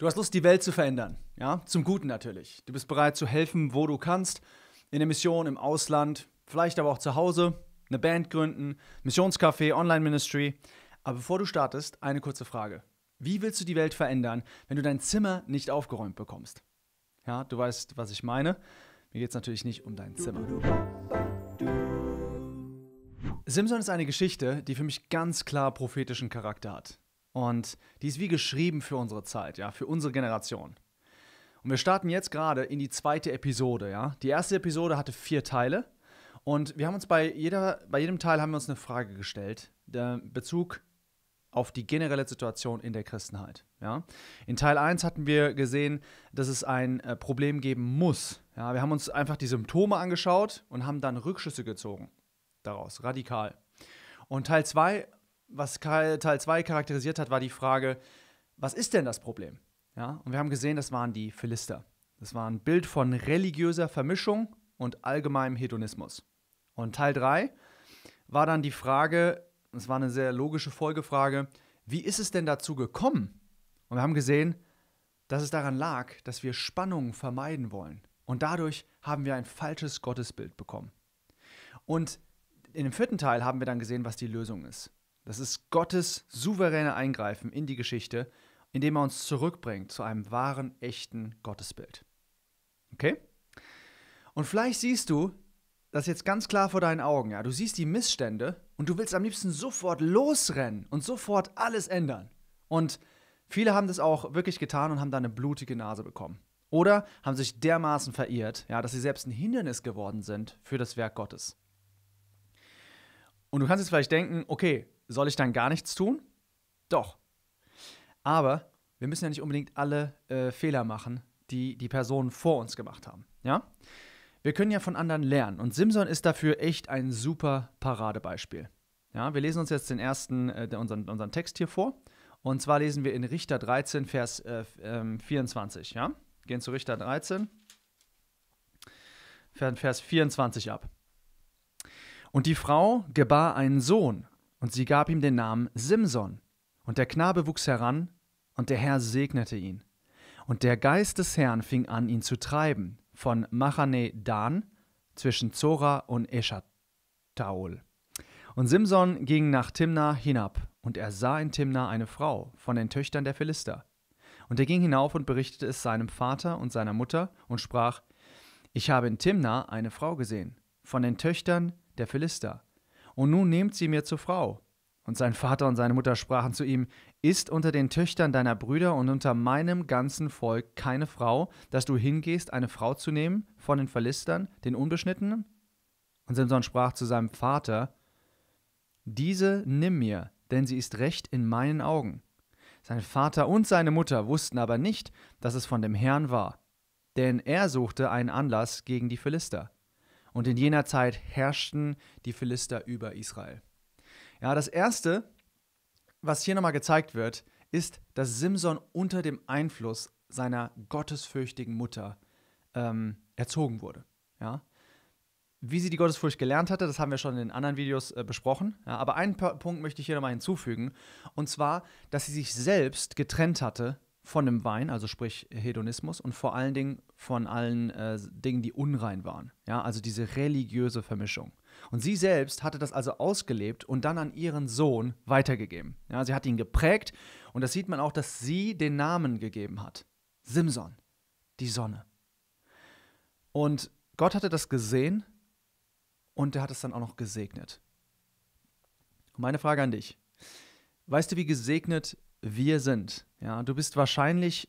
Du hast Lust, die Welt zu verändern. Ja? Zum Guten natürlich. Du bist bereit zu helfen, wo du kannst. In der Mission, im Ausland, vielleicht aber auch zu Hause. Eine Band gründen, Missionscafé, Online-Ministry. Aber bevor du startest, eine kurze Frage. Wie willst du die Welt verändern, wenn du dein Zimmer nicht aufgeräumt bekommst? Ja, du weißt, was ich meine. Mir geht es natürlich nicht um dein Zimmer. Simpson ist eine Geschichte, die für mich ganz klar prophetischen Charakter hat. Und die ist wie geschrieben für unsere Zeit, ja, für unsere Generation. Und wir starten jetzt gerade in die zweite Episode, ja. Die erste Episode hatte vier Teile und wir haben uns bei jeder, bei jedem Teil haben wir uns eine Frage gestellt, der Bezug auf die generelle Situation in der Christenheit. Ja? In Teil 1 hatten wir gesehen, dass es ein äh, Problem geben muss. Ja? Wir haben uns einfach die Symptome angeschaut und haben dann Rückschlüsse gezogen daraus, radikal. Und Teil 2 was Teil 2 charakterisiert hat, war die Frage, was ist denn das Problem? Ja, und wir haben gesehen, das waren die Philister. Das war ein Bild von religiöser Vermischung und allgemeinem Hedonismus. Und Teil 3 war dann die Frage, es war eine sehr logische Folgefrage, wie ist es denn dazu gekommen? Und wir haben gesehen, dass es daran lag, dass wir Spannungen vermeiden wollen. Und dadurch haben wir ein falsches Gottesbild bekommen. Und in dem vierten Teil haben wir dann gesehen, was die Lösung ist. Das ist Gottes souveräne Eingreifen in die Geschichte, indem er uns zurückbringt zu einem wahren, echten Gottesbild. Okay? Und vielleicht siehst du das jetzt ganz klar vor deinen Augen. Ja? Du siehst die Missstände und du willst am liebsten sofort losrennen und sofort alles ändern. Und viele haben das auch wirklich getan und haben da eine blutige Nase bekommen. Oder haben sich dermaßen verirrt, ja, dass sie selbst ein Hindernis geworden sind für das Werk Gottes. Und du kannst jetzt vielleicht denken, okay, soll ich dann gar nichts tun? Doch. Aber wir müssen ja nicht unbedingt alle äh, Fehler machen, die die Personen vor uns gemacht haben. Ja? Wir können ja von anderen lernen und Simson ist dafür echt ein super Paradebeispiel. Ja, wir lesen uns jetzt den ersten, äh, unseren, unseren Text hier vor. Und zwar lesen wir in Richter 13, Vers äh, 24. Ähm, ja? Gehen zu Richter 13, Vers 24 ab. Und die Frau gebar einen Sohn und sie gab ihm den Namen Simson. Und der Knabe wuchs heran, und der Herr segnete ihn. Und der Geist des Herrn fing an, ihn zu treiben, von Machane Dan zwischen Zora und Eschataol. Und Simson ging nach Timna hinab, und er sah in Timna eine Frau von den Töchtern der Philister. Und er ging hinauf und berichtete es seinem Vater und seiner Mutter und sprach: Ich habe in Timna eine Frau gesehen, von den Töchtern der Philister und nun nehmt sie mir zur Frau. Und sein Vater und seine Mutter sprachen zu ihm, Ist unter den Töchtern deiner Brüder und unter meinem ganzen Volk keine Frau, dass du hingehst, eine Frau zu nehmen von den Verlistern, den Unbeschnittenen? Und Simson sprach zu seinem Vater, Diese nimm mir, denn sie ist recht in meinen Augen. Sein Vater und seine Mutter wussten aber nicht, dass es von dem Herrn war, denn er suchte einen Anlass gegen die Philister. Und in jener Zeit herrschten die Philister über Israel. Ja, das erste, was hier nochmal gezeigt wird, ist, dass Simson unter dem Einfluss seiner gottesfürchtigen Mutter ähm, erzogen wurde. Ja? Wie sie die Gottesfurcht gelernt hatte, das haben wir schon in den anderen Videos äh, besprochen. Ja, aber einen Punkt möchte ich hier nochmal hinzufügen. Und zwar, dass sie sich selbst getrennt hatte von dem Wein, also sprich Hedonismus, und vor allen Dingen von allen äh, Dingen, die unrein waren. Ja, also diese religiöse Vermischung. Und sie selbst hatte das also ausgelebt und dann an ihren Sohn weitergegeben. Ja, sie hat ihn geprägt und das sieht man auch, dass sie den Namen gegeben hat. Simson, die Sonne. Und Gott hatte das gesehen und er hat es dann auch noch gesegnet. Meine Frage an dich. Weißt du, wie gesegnet wir sind? Ja, du bist wahrscheinlich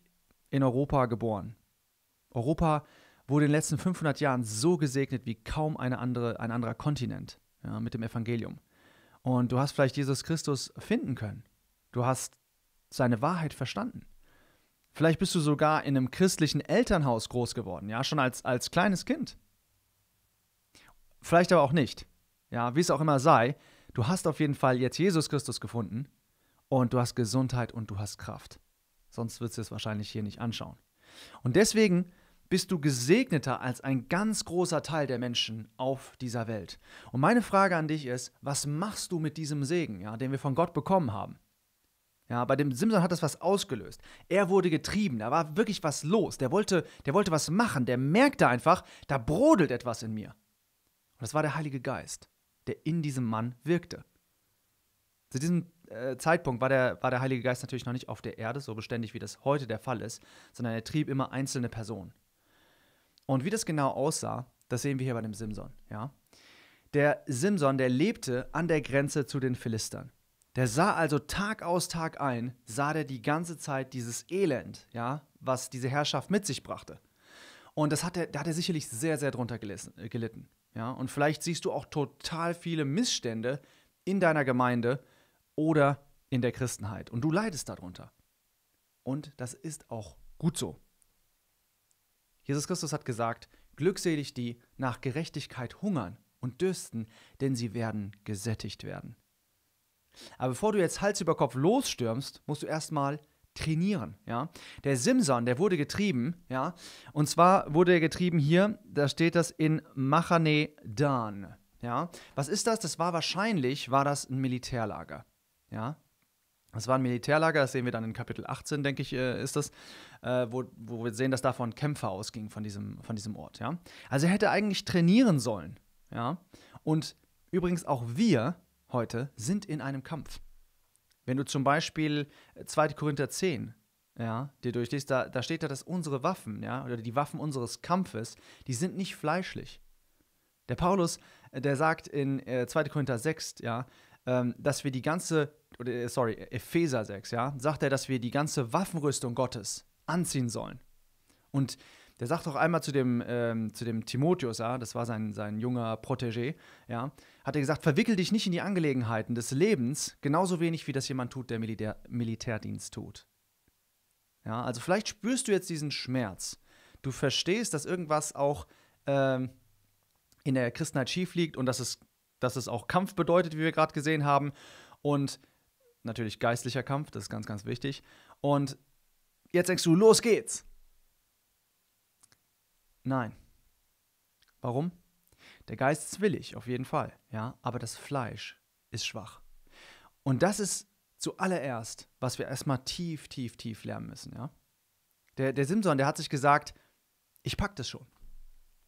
in Europa geboren. Europa wurde in den letzten 500 Jahren so gesegnet wie kaum eine andere, ein anderer Kontinent ja, mit dem Evangelium. Und du hast vielleicht Jesus Christus finden können. Du hast seine Wahrheit verstanden. Vielleicht bist du sogar in einem christlichen Elternhaus groß geworden, ja, schon als, als kleines Kind. Vielleicht aber auch nicht. Ja, wie es auch immer sei, du hast auf jeden Fall jetzt Jesus Christus gefunden und du hast Gesundheit und du hast Kraft. Sonst würdest du es wahrscheinlich hier nicht anschauen. Und deswegen bist du gesegneter als ein ganz großer Teil der Menschen auf dieser Welt. Und meine Frage an dich ist, was machst du mit diesem Segen, ja, den wir von Gott bekommen haben? Ja, bei dem Simson hat das was ausgelöst. Er wurde getrieben, da war wirklich was los. Der wollte, der wollte was machen, der merkte einfach, da brodelt etwas in mir. Und das war der Heilige Geist, der in diesem Mann wirkte. Zu diesem äh, Zeitpunkt war der, war der Heilige Geist natürlich noch nicht auf der Erde, so beständig wie das heute der Fall ist, sondern er trieb immer einzelne Personen. Und wie das genau aussah, das sehen wir hier bei dem Simson. Ja? Der Simson, der lebte an der Grenze zu den Philistern. Der sah also Tag aus, Tag ein, sah der die ganze Zeit dieses Elend, ja, was diese Herrschaft mit sich brachte. Und das hat er, da hat er sicherlich sehr, sehr drunter gelitten. Ja? Und vielleicht siehst du auch total viele Missstände in deiner Gemeinde, oder in der Christenheit. Und du leidest darunter. Und das ist auch gut so. Jesus Christus hat gesagt, glückselig die nach Gerechtigkeit hungern und dürsten, denn sie werden gesättigt werden. Aber bevor du jetzt Hals über Kopf losstürmst, musst du erstmal trainieren, ja? Der Simson, der wurde getrieben, ja? Und zwar wurde er getrieben hier, da steht das in Machane Dan, ja? Was ist das? Das war wahrscheinlich war das ein Militärlager. Ja. Das war ein Militärlager, das sehen wir dann in Kapitel 18, denke ich, äh, ist das, äh, wo, wo wir sehen, dass davon Kämpfer ausgingen, von diesem, von diesem Ort, ja. Also er hätte eigentlich trainieren sollen, ja. Und übrigens auch wir heute sind in einem Kampf. Wenn du zum Beispiel 2. Äh, Korinther 10 ja, dir durchliest, da, da steht da, dass unsere Waffen, ja, oder die Waffen unseres Kampfes, die sind nicht fleischlich. Der Paulus, der sagt in 2. Korinther 6, ja, ähm, dass wir die ganze oder, äh, sorry, Epheser 6, ja, sagt er, dass wir die ganze Waffenrüstung Gottes anziehen sollen. Und der sagt auch einmal zu dem, ähm, zu dem Timotheus, ja, das war sein, sein junger Protégé, ja, hat er gesagt, verwickel dich nicht in die Angelegenheiten des Lebens, genauso wenig wie das jemand tut, der Militär, Militärdienst tut. Ja, also vielleicht spürst du jetzt diesen Schmerz. Du verstehst, dass irgendwas auch ähm, in der Christenheit schief liegt und dass es, dass es auch Kampf bedeutet, wie wir gerade gesehen haben. Und natürlich geistlicher Kampf, das ist ganz, ganz wichtig. Und jetzt denkst du, los geht's. Nein. Warum? Der Geist ist willig, auf jeden Fall, ja, aber das Fleisch ist schwach. Und das ist zuallererst, was wir erstmal tief, tief, tief lernen müssen, ja. Der, der Simson, der hat sich gesagt, ich pack das schon,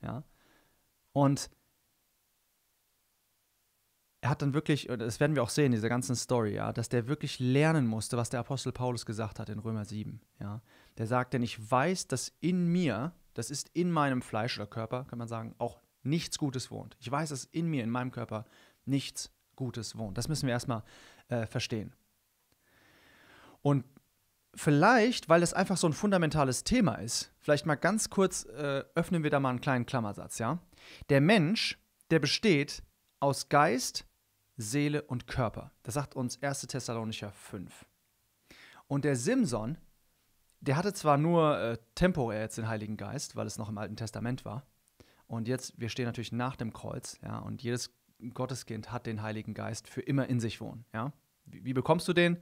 ja. Und er hat dann wirklich, das werden wir auch sehen diese dieser ganzen Story, ja, dass der wirklich lernen musste, was der Apostel Paulus gesagt hat in Römer 7. Ja. Der sagt, denn ich weiß, dass in mir, das ist in meinem Fleisch oder Körper, kann man sagen, auch nichts Gutes wohnt. Ich weiß, dass in mir, in meinem Körper nichts Gutes wohnt. Das müssen wir erstmal äh, verstehen. Und vielleicht, weil das einfach so ein fundamentales Thema ist, vielleicht mal ganz kurz äh, öffnen wir da mal einen kleinen Klammersatz, ja. Der Mensch, der besteht aus Geist, Seele und Körper. Das sagt uns 1. Thessalonicher 5. Und der Simson, der hatte zwar nur äh, temporär jetzt den Heiligen Geist, weil es noch im Alten Testament war. Und jetzt, wir stehen natürlich nach dem Kreuz, ja, und jedes Gotteskind hat den Heiligen Geist für immer in sich wohnen, ja. Wie, wie bekommst du den?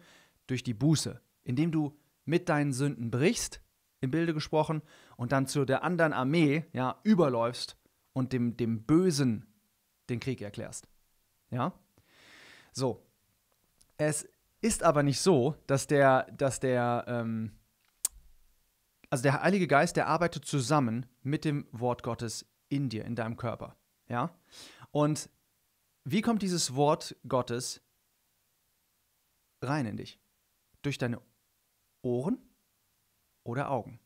Durch die Buße, indem du mit deinen Sünden brichst, im Bilde gesprochen, und dann zu der anderen Armee, ja, überläufst und dem, dem Bösen den Krieg erklärst, ja. So. Es ist aber nicht so, dass der, dass der, ähm, also der Heilige Geist, der arbeitet zusammen mit dem Wort Gottes in dir, in deinem Körper. Ja? Und wie kommt dieses Wort Gottes rein in dich? Durch deine Ohren oder Augen.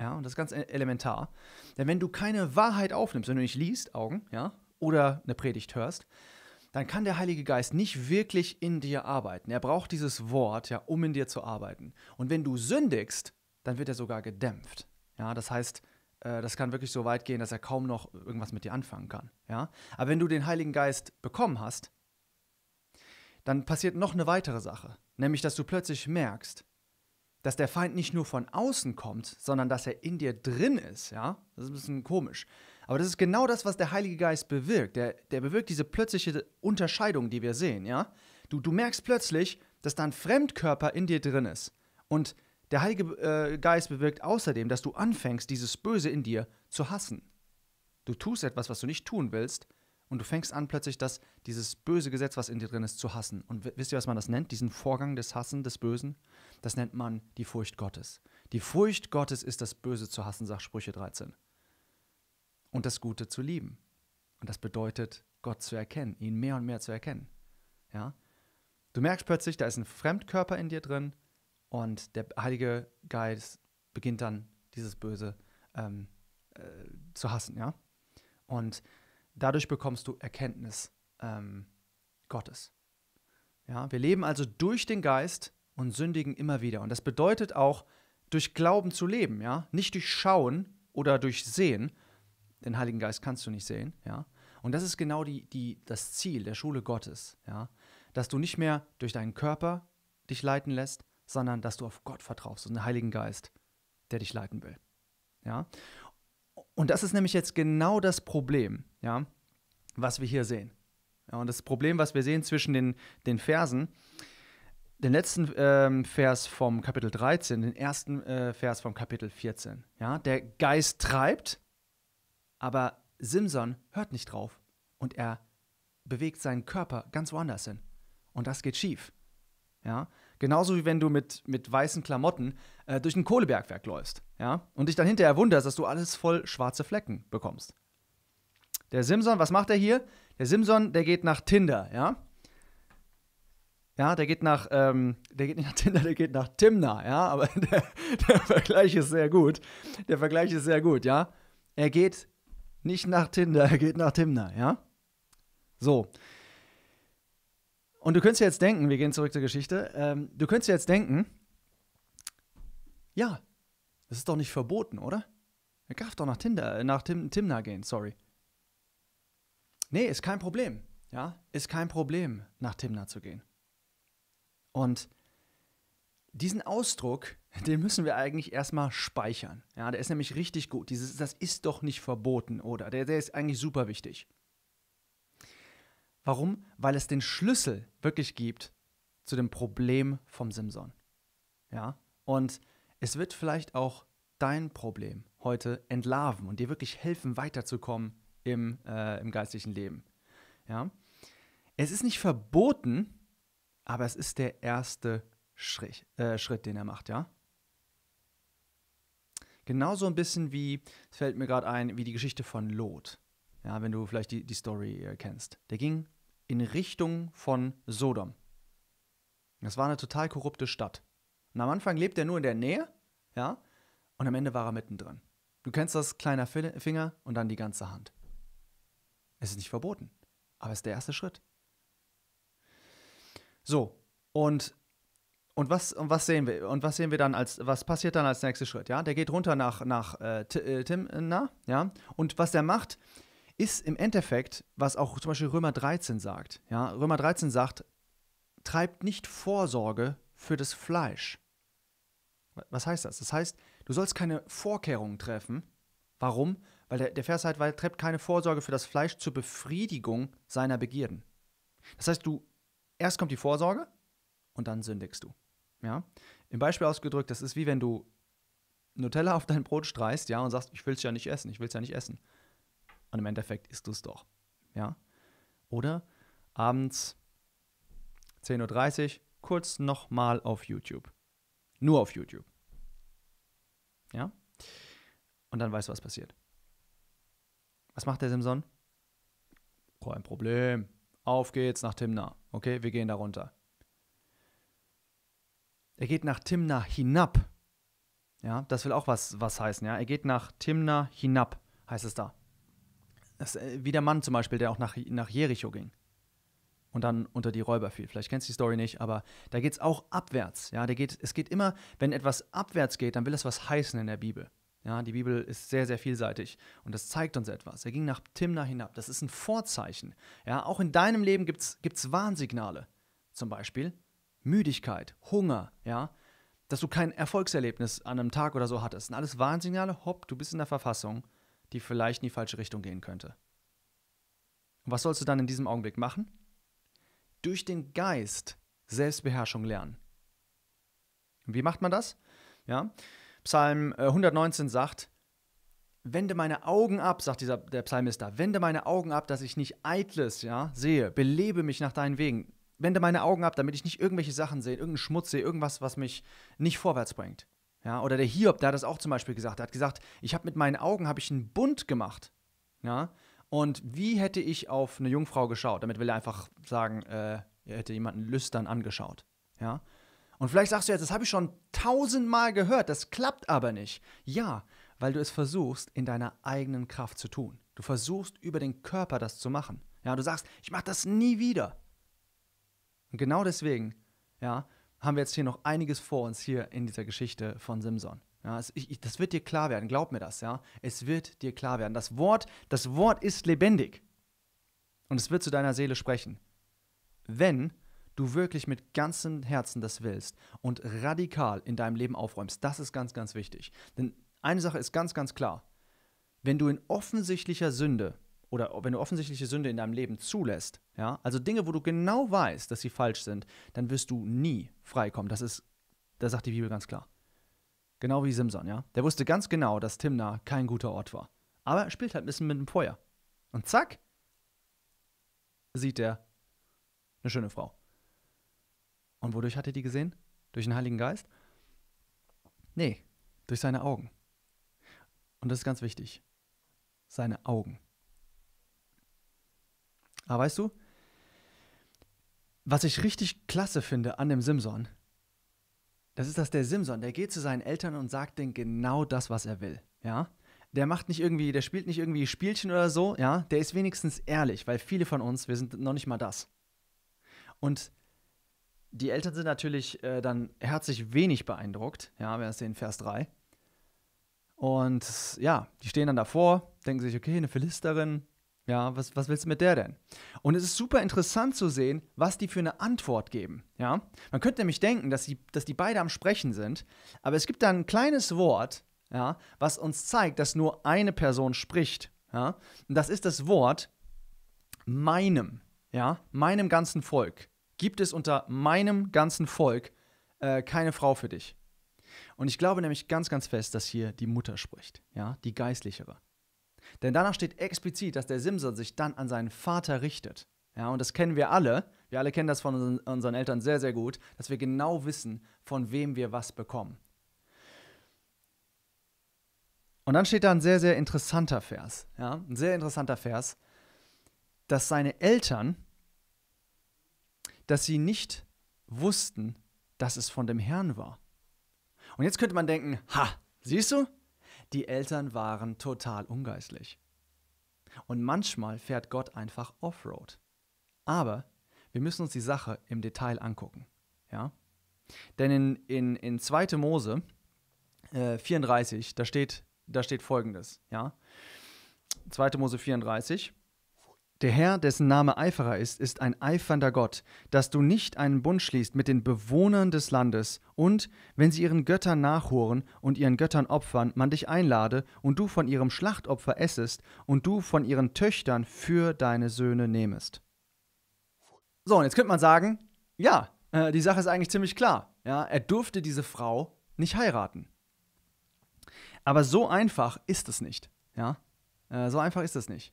Ja, und das ist ganz e-, elementar. Denn wenn du keine Wahrheit aufnimmst, wenn du nicht liest, Augen, ja, oder eine Predigt hörst, dann kann der Heilige Geist nicht wirklich in dir arbeiten. Er braucht dieses Wort, ja, um in dir zu arbeiten. Und wenn du sündigst, dann wird er sogar gedämpft. Ja, das heißt, äh, das kann wirklich so weit gehen, dass er kaum noch irgendwas mit dir anfangen kann. Ja? Aber wenn du den Heiligen Geist bekommen hast, dann passiert noch eine weitere Sache, nämlich dass du plötzlich merkst, dass der Feind nicht nur von außen kommt, sondern dass er in dir drin ist. Ja? Das ist ein bisschen komisch. Aber das ist genau das, was der Heilige Geist bewirkt. Der, der bewirkt diese plötzliche Unterscheidung, die wir sehen, ja? Du, du merkst plötzlich, dass da ein Fremdkörper in dir drin ist. Und der Heilige äh, Geist bewirkt außerdem, dass du anfängst, dieses Böse in dir zu hassen. Du tust etwas, was du nicht tun willst, und du fängst an, plötzlich das, dieses böse Gesetz, was in dir drin ist, zu hassen. Und wisst ihr, was man das nennt? Diesen Vorgang des Hassen, des Bösen? Das nennt man die Furcht Gottes. Die Furcht Gottes ist das Böse zu hassen, sagt Sprüche 13 und das Gute zu lieben. Und das bedeutet, Gott zu erkennen, ihn mehr und mehr zu erkennen. Ja? Du merkst plötzlich, da ist ein Fremdkörper in dir drin und der Heilige Geist beginnt dann dieses Böse ähm, äh, zu hassen. Ja? Und dadurch bekommst du Erkenntnis ähm, Gottes. Ja? Wir leben also durch den Geist und sündigen immer wieder. Und das bedeutet auch, durch Glauben zu leben, ja? nicht durch Schauen oder durch Sehen, den Heiligen Geist kannst du nicht sehen, ja. Und das ist genau die, die, das Ziel der Schule Gottes, ja. Dass du nicht mehr durch deinen Körper dich leiten lässt, sondern dass du auf Gott vertraust und den Heiligen Geist, der dich leiten will, ja. Und das ist nämlich jetzt genau das Problem, ja, was wir hier sehen. Ja, und das Problem, was wir sehen zwischen den, den Versen, den letzten ähm, Vers vom Kapitel 13, den ersten äh, Vers vom Kapitel 14. Ja? Der Geist treibt, aber Simson hört nicht drauf und er bewegt seinen Körper ganz woanders hin. Und das geht schief. Ja? Genauso wie wenn du mit, mit weißen Klamotten äh, durch ein Kohlebergwerk läufst ja? und dich dann hinterher wunderst, dass du alles voll schwarze Flecken bekommst. Der Simson, was macht er hier? Der Simson, der geht nach Tinder, ja? Ja, der geht nach, ähm, der geht nicht nach Tinder, der geht nach Timna, ja? Aber der, der Vergleich ist sehr gut. Der Vergleich ist sehr gut, ja? Er geht nicht nach Tinder, er geht nach Timna, ja? So. Und du könntest dir jetzt denken, wir gehen zurück zur Geschichte, ähm, du könntest dir jetzt denken, ja, das ist doch nicht verboten, oder? Er darf doch nach Tinder, äh, nach Tim, Timna gehen, sorry. Nee, ist kein Problem, ja? Ist kein Problem, nach Timna zu gehen. Und diesen Ausdruck, den müssen wir eigentlich erstmal speichern. Ja, der ist nämlich richtig gut. Dieses, das ist doch nicht verboten, oder? Der, der ist eigentlich super wichtig. Warum? Weil es den Schlüssel wirklich gibt zu dem Problem vom Simson. Ja, und es wird vielleicht auch dein Problem heute entlarven und dir wirklich helfen, weiterzukommen im, äh, im geistlichen Leben. Ja, es ist nicht verboten, aber es ist der erste Schritt, äh, Schritt, den er macht, ja? Genauso ein bisschen wie, es fällt mir gerade ein, wie die Geschichte von Lot. Ja, wenn du vielleicht die, die Story äh, kennst. Der ging in Richtung von Sodom. Das war eine total korrupte Stadt. Und am Anfang lebt er nur in der Nähe, ja, und am Ende war er mittendrin. Du kennst das kleiner Finger und dann die ganze Hand. Es ist nicht verboten, aber es ist der erste Schritt. So, und und was, und was sehen wir? Und was sehen wir dann als, was passiert dann als nächster Schritt? Ja, der geht runter nach, nach äh, äh, Timna, äh, ja. Und was der macht, ist im Endeffekt, was auch zum Beispiel Römer 13 sagt. Ja, Römer 13 sagt, treibt nicht Vorsorge für das Fleisch. Was heißt das? Das heißt, du sollst keine Vorkehrungen treffen. Warum? Weil der, der Vers halt, weil treibt keine Vorsorge für das Fleisch zur Befriedigung seiner Begierden. Das heißt, du erst kommt die Vorsorge und dann sündigst du. Ja? Im Beispiel ausgedrückt, das ist wie wenn du Nutella auf dein Brot streichst, ja, und sagst, ich will es ja nicht essen, ich will es ja nicht essen. Und im Endeffekt isst du es doch, ja. Oder abends 10.30 Uhr kurz nochmal auf YouTube. Nur auf YouTube. Ja? Und dann weißt du, was passiert. Was macht der Simson? Kein Problem. Auf geht's nach Timna. Okay, wir gehen da runter. Er geht nach Timna hinab. Ja, das will auch was, was heißen. Ja, er geht nach Timna hinab, heißt es da. Das, äh, wie der Mann zum Beispiel, der auch nach, nach Jericho ging und dann unter die Räuber fiel. Vielleicht kennst du die Story nicht, aber da geht es auch abwärts. Ja, der geht, es geht immer, wenn etwas abwärts geht, dann will es was heißen in der Bibel. Ja, die Bibel ist sehr, sehr vielseitig und das zeigt uns etwas. Er ging nach Timna hinab. Das ist ein Vorzeichen. Ja, auch in deinem Leben gibt es Warnsignale. Zum Beispiel, Müdigkeit, Hunger, ja, dass du kein Erfolgserlebnis an einem Tag oder so hattest. Und alles Warnsignale, hopp, du bist in der Verfassung, die vielleicht in die falsche Richtung gehen könnte. Und was sollst du dann in diesem Augenblick machen? Durch den Geist Selbstbeherrschung lernen. Und wie macht man das? Ja, Psalm 119 äh, sagt, wende meine Augen ab, sagt dieser, der Psalmist da, wende meine Augen ab, dass ich nicht Eitles ja, sehe, belebe mich nach deinen Wegen wende meine Augen ab, damit ich nicht irgendwelche Sachen sehe, irgendeinen Schmutz sehe, irgendwas, was mich nicht vorwärts bringt. Ja, oder der Hiob, der hat das auch zum Beispiel gesagt. Er hat gesagt, ich habe mit meinen Augen habe ich einen Bund gemacht. Ja, und wie hätte ich auf eine Jungfrau geschaut? Damit will er einfach sagen, äh, er hätte jemanden lüstern angeschaut. Ja, und vielleicht sagst du jetzt, das habe ich schon tausendmal gehört, das klappt aber nicht. Ja, weil du es versuchst, in deiner eigenen Kraft zu tun. Du versuchst, über den Körper das zu machen. Ja, du sagst, ich mache das nie wieder. Und genau deswegen, ja, haben wir jetzt hier noch einiges vor uns hier in dieser Geschichte von Simson. Ja, es, ich, das wird dir klar werden, glaub mir das, ja. Es wird dir klar werden. Das Wort, das Wort ist lebendig. Und es wird zu deiner Seele sprechen. Wenn du wirklich mit ganzem Herzen das willst und radikal in deinem Leben aufräumst, das ist ganz, ganz wichtig. Denn eine Sache ist ganz, ganz klar. Wenn du in offensichtlicher Sünde oder wenn du offensichtliche Sünde in deinem Leben zulässt, ja, also Dinge, wo du genau weißt, dass sie falsch sind, dann wirst du nie freikommen. Das ist, da sagt die Bibel ganz klar. Genau wie Simson, ja. Der wusste ganz genau, dass Timna kein guter Ort war. Aber er spielt halt ein bisschen mit dem Feuer. Und zack, sieht er eine schöne Frau. Und wodurch hat er die gesehen? Durch den Heiligen Geist? Nee, durch seine Augen. Und das ist ganz wichtig. Seine Augen. Aber weißt du, was ich richtig klasse finde an dem Simson, das ist, dass der Simson, der geht zu seinen Eltern und sagt denen genau das, was er will. Ja? Der macht nicht irgendwie, der spielt nicht irgendwie Spielchen oder so, ja? Der ist wenigstens ehrlich, weil viele von uns, wir sind noch nicht mal das. Und die Eltern sind natürlich äh, dann herzlich wenig beeindruckt, ja, wir sehen Vers 3. Und ja, die stehen dann davor, denken sich, okay, eine Philisterin, ja, was, was willst du mit der denn? Und es ist super interessant zu sehen, was die für eine Antwort geben. Ja? Man könnte nämlich denken, dass die, dass die beide am Sprechen sind, aber es gibt da ein kleines Wort, ja, was uns zeigt, dass nur eine Person spricht. Ja? Und das ist das Wort meinem, ja, meinem ganzen Volk. Gibt es unter meinem ganzen Volk äh, keine Frau für dich? Und ich glaube nämlich ganz, ganz fest, dass hier die Mutter spricht, ja, die Geistlichere. Denn danach steht explizit, dass der Simson sich dann an seinen Vater richtet. Ja, und das kennen wir alle. Wir alle kennen das von unseren, Eltern sehr, sehr gut, dass wir genau wissen, von wem wir was bekommen. Und dann steht da ein sehr, sehr interessanter Vers. Ja, ein sehr interessanter Vers, dass seine Eltern, dass sie nicht wussten, dass es von dem Herrn war. Und jetzt könnte man denken, ha, siehst du, die Eltern waren total ungeistlich. Und manchmal fährt Gott einfach Offroad. Aber wir müssen uns die Sache im Detail angucken. Ja? Denn in, in, in 2. Mose äh, 34, da steht, da steht folgendes. Ja? 2. Mose 34, der Herr, dessen Name Eiferer ist, ist ein eifernder Gott, dass du nicht einen Bund schließt mit den Bewohnern des Landes und, wenn sie ihren Göttern nachhoren und ihren Göttern opfern, man dich einlade und du von ihrem Schlachtopfer essest und du von ihren Töchtern für deine Söhne nehmest. So, und jetzt könnte man sagen, ja, äh, die Sache ist eigentlich ziemlich klar. Ja, er durfte diese Frau nicht heiraten. Aber so einfach ist es nicht. Ja, äh, so einfach ist es nicht.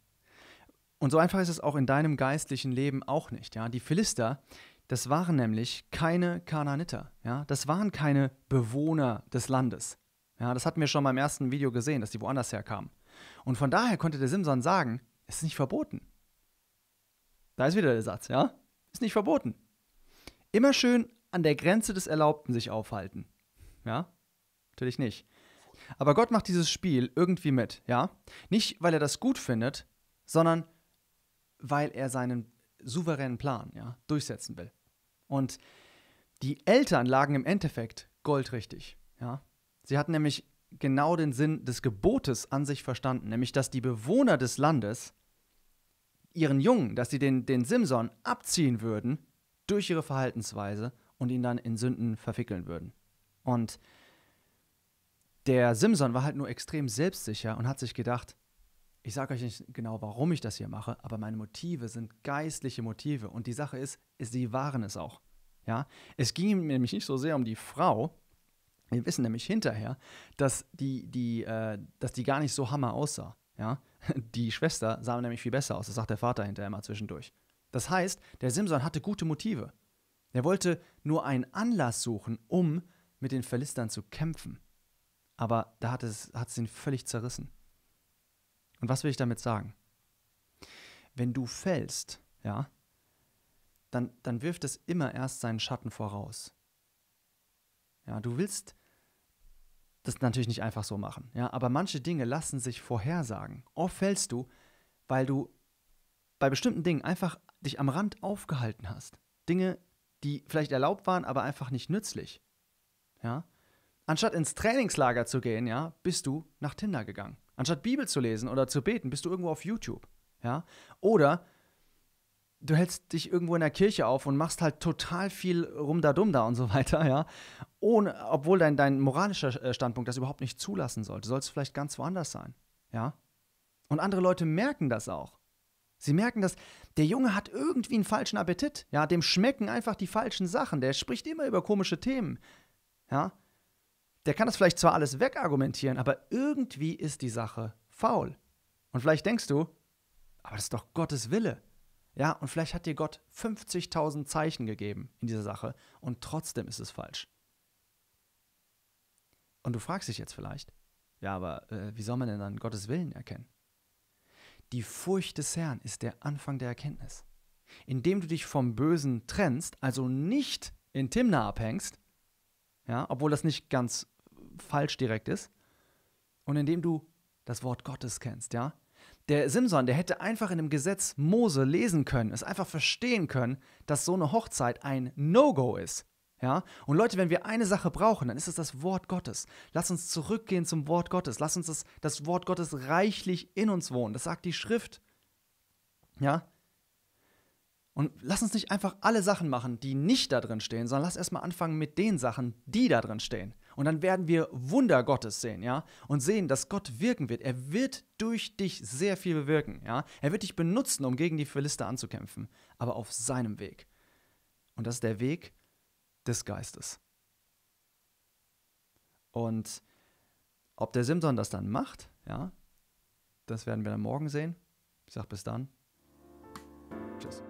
Und so einfach ist es auch in deinem geistlichen Leben auch nicht. Ja? Die Philister, das waren nämlich keine Kanaaniter. Ja? Das waren keine Bewohner des Landes. Ja? Das hatten wir schon beim ersten Video gesehen, dass die woanders herkamen. Und von daher konnte der Simson sagen, es ist nicht verboten. Da ist wieder der Satz, ja? Ist nicht verboten. Immer schön an der Grenze des Erlaubten sich aufhalten. Ja? Natürlich nicht. Aber Gott macht dieses Spiel irgendwie mit, ja? Nicht, weil er das gut findet, sondern weil er seinen souveränen Plan ja, durchsetzen will. Und die Eltern lagen im Endeffekt goldrichtig. Ja? Sie hatten nämlich genau den Sinn des Gebotes an sich verstanden, nämlich dass die Bewohner des Landes ihren Jungen, dass sie den, den Simson abziehen würden durch ihre Verhaltensweise und ihn dann in Sünden verwickeln würden. Und der Simson war halt nur extrem selbstsicher und hat sich gedacht, ich sage euch nicht genau, warum ich das hier mache, aber meine Motive sind geistliche Motive. Und die Sache ist, sie waren es auch. Ja? Es ging mir nämlich nicht so sehr um die Frau. Wir wissen nämlich hinterher, dass die, die, äh, dass die gar nicht so hammer aussah. Ja? Die Schwester sah nämlich viel besser aus, das sagt der Vater hinterher mal zwischendurch. Das heißt, der Simson hatte gute Motive. Er wollte nur einen Anlass suchen, um mit den Verlistern zu kämpfen. Aber da hat es, hat es ihn völlig zerrissen. Und was will ich damit sagen? Wenn du fällst, ja, dann, dann wirft es immer erst seinen Schatten voraus. Ja, du willst das natürlich nicht einfach so machen, ja, aber manche Dinge lassen sich vorhersagen. Oft oh, fällst du, weil du bei bestimmten Dingen einfach dich am Rand aufgehalten hast. Dinge, die vielleicht erlaubt waren, aber einfach nicht nützlich. Ja? Anstatt ins Trainingslager zu gehen, ja, bist du nach Tinder gegangen. Anstatt Bibel zu lesen oder zu beten, bist du irgendwo auf YouTube. Ja? Oder du hältst dich irgendwo in der Kirche auf und machst halt total viel Rumda-Dumda und so weiter, ja. Ohne, obwohl dein, dein moralischer äh, Standpunkt das überhaupt nicht zulassen sollte. Sollst vielleicht ganz woanders sein, ja. Und andere Leute merken das auch. Sie merken, dass der Junge hat irgendwie einen falschen Appetit, ja. Dem schmecken einfach die falschen Sachen. Der spricht immer über komische Themen, ja der kann das vielleicht zwar alles wegargumentieren, aber irgendwie ist die Sache faul. Und vielleicht denkst du, aber das ist doch Gottes Wille. Ja, und vielleicht hat dir Gott 50.000 Zeichen gegeben in dieser Sache und trotzdem ist es falsch. Und du fragst dich jetzt vielleicht, ja, aber äh, wie soll man denn dann Gottes Willen erkennen? Die Furcht des Herrn ist der Anfang der Erkenntnis. Indem du dich vom Bösen trennst, also nicht in Timna abhängst, ja, obwohl das nicht ganz falsch direkt ist, und indem du das Wort Gottes kennst, ja. Der Simson, der hätte einfach in dem Gesetz Mose lesen können, es einfach verstehen können, dass so eine Hochzeit ein No-Go ist. Ja? Und Leute, wenn wir eine Sache brauchen, dann ist es das Wort Gottes. Lass uns zurückgehen zum Wort Gottes. Lass uns das, das Wort Gottes reichlich in uns wohnen. Das sagt die Schrift. Ja? Und lass uns nicht einfach alle Sachen machen, die nicht da drin stehen, sondern lass erstmal anfangen mit den Sachen, die da drin stehen. Und dann werden wir Wunder Gottes sehen, ja? Und sehen, dass Gott wirken wird. Er wird durch dich sehr viel bewirken, ja? Er wird dich benutzen, um gegen die Philister anzukämpfen, aber auf seinem Weg. Und das ist der Weg des Geistes. Und ob der Simson das dann macht, ja, das werden wir dann morgen sehen. Ich sag bis dann. Tschüss.